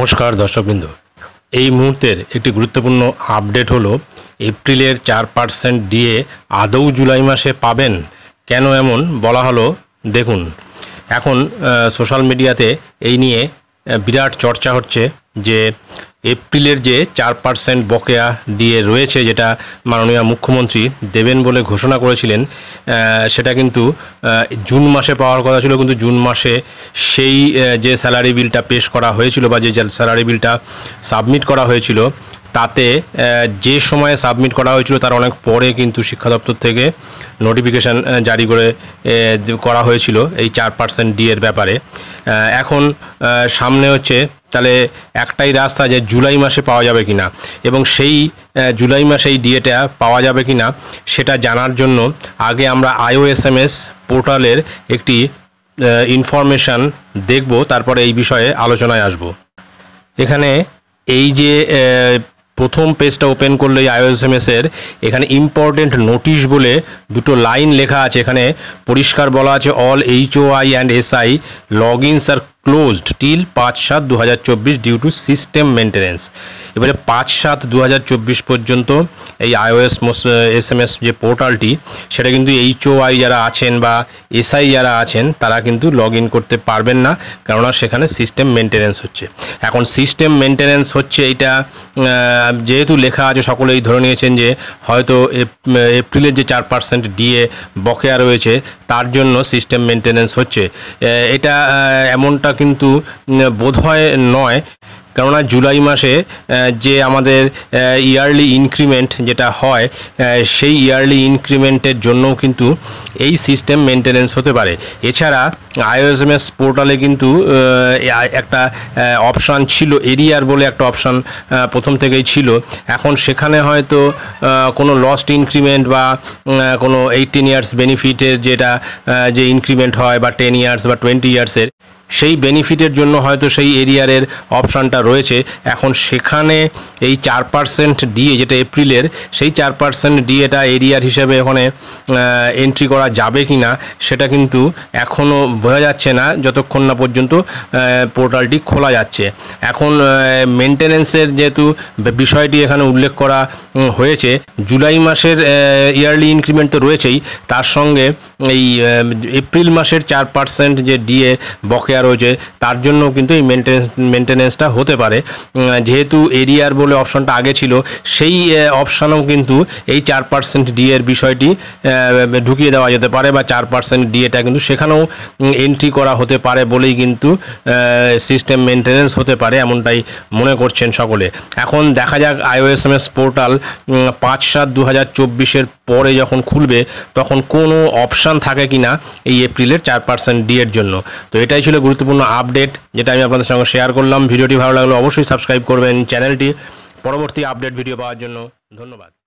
নমস্কার দর্শকবৃন্দ এই মুহূর্তের একটি গুরুত্বপূর্ণ আপডেট হলো এপ্রিলের চার পার্সেন্ট ডিএ আদৌ জুলাই মাসে পাবেন কেন এমন বলা হলো দেখুন এখন সোশ্যাল মিডিয়াতে এই নিয়ে বিরাট চর্চা হচ্ছে যে এপ্রিলের যে চার পার্সেন্ট বকেয়া দিয়ে রয়েছে যেটা মাননীয় মুখ্যমন্ত্রী দেবেন বলে ঘোষণা করেছিলেন সেটা কিন্তু জুন মাসে পাওয়ার কথা ছিল কিন্তু জুন মাসে সেই যে স্যালারি বিলটা পেশ করা হয়েছিল বা যে স্যালারি বিলটা সাবমিট করা হয়েছিল তাতে যে সময়ে সাবমিট করা হয়েছিল তার অনেক পরে কিন্তু শিক্ষা দপ্তর থেকে নোটিফিকেশান জারি করে করা হয়েছিল এই চার পার্সেন্ট ডিএর ব্যাপারে এখন সামনে হচ্ছে তাহলে একটাই রাস্তা যে জুলাই মাসে পাওয়া যাবে কি না এবং সেই জুলাই মাসে এই ডিএটা পাওয়া যাবে কি না সেটা জানার জন্য আগে আমরা এস পোর্টালের একটি ইনফরমেশান দেখব তারপরে এই বিষয়ে আলোচনায় আসব এখানে এই যে প্রথম পেজটা ওপেন করলে এসের এখানে ইম্পর্টেন্ট নোটিশ বলে দুটো লাইন লেখা আছে এখানে পরিষ্কার বলা আছে all H O I and S I log ins are closed till 5 7 2024 due to system maintenance এবারে পাঁচ সাত দু পর্যন্ত এই আইওএস এস এম এস যে পোর্টালটি সেটা কিন্তু আই যারা আছেন বা এসআই যারা আছেন তারা কিন্তু লগ করতে পারবেন না কেননা সেখানে সিস্টেম মেনটেনেন্স হচ্ছে এখন সিস্টেম মেনটেনেন্স হচ্ছে এটা যেহেতু লেখা আছে সকলেই ধরে নিয়েছেন যে হয়তো এপ্রিলের যে চার পার্সেন্ট ডিএ বকেয়া রয়েছে তার জন্য সিস্টেম মেনটেনেন্স হচ্ছে এটা এমনটা কিন্তু বোধহয় নয় কেননা জুলাই মাসে যে আমাদের ইয়ারলি ইনক্রিমেন্ট যেটা হয় সেই ইয়ারলি ইনক্রিমেন্টের জন্যও কিন্তু এই সিস্টেম মেনটেনেন্স হতে পারে এছাড়া আইওএসএমএস পোর্টালে কিন্তু একটা অপশান ছিল এরিয়ার বলে একটা অপশান প্রথম থেকেই ছিল এখন সেখানে হয়তো কোনো লস্ট ইনক্রিমেন্ট বা কোনো এইটিন ইয়ার্স বেনিফিটের যেটা যে ইনক্রিমেন্ট হয় বা টেন ইয়ার্স বা টোয়েন্টি ইয়ার্সের সেই বেনিফিটের জন্য হয়তো সেই এরিয়ারের অপশানটা রয়েছে এখন সেখানে এই চার পার্সেন্ট ডিএ যেটা এপ্রিলের সেই চার পার্সেন্ট ডিএটা এরিয়ার হিসেবে এখানে এন্ট্রি করা যাবে কি না সেটা কিন্তু এখনও বোঝা যাচ্ছে না যতক্ষণ না পর্যন্ত পোর্টালটি খোলা যাচ্ছে এখন মেনটেনেন্সের যেহেতু বিষয়টি এখানে উল্লেখ করা হয়েছে জুলাই মাসের ইয়ারলি ইনক্রিমেন্ট তো রয়েছেই তার সঙ্গে এই এপ্রিল মাসের চার পার্সেন্ট যে ডিএ বকেয়া এরিয়া রয়েছে তার জন্য কিন্তু এই মেনটেন্স মেনটেনেন্সটা হতে পারে যেহেতু এরিয়ার বলে অপশনটা আগে ছিল সেই অপশানও কিন্তু এই চার পার্সেন্ট ডি এর বিষয়টি ঢুকিয়ে দেওয়া যেতে পারে বা চার পার্সেন্ট ডিএটা কিন্তু সেখানেও এন্ট্রি করা হতে পারে বলেই কিন্তু সিস্টেম মেনটেনেন্স হতে পারে এমনটাই মনে করছেন সকলে এখন দেখা যাক আইওএসএমএস পোর্টাল পাঁচ সাত দু হাজার চব্বিশের পরে যখন খুলবে তখন কোনো অপশান থাকে কি না এই এপ্রিলের চার পার্সেন্ট ডি এর জন্য তো এটাই ছিল গুরুত্বপূর্ণ আপডেট যেটা আমি আপনাদের সঙ্গে শেয়ার করলাম ভিডিওটি ভালো লাগলো অবশ্যই সাবস্ক্রাইব করবেন চ্যানেলটি পরবর্তী আপডেট ভিডিও পাওয়ার জন্য ধন্যবাদ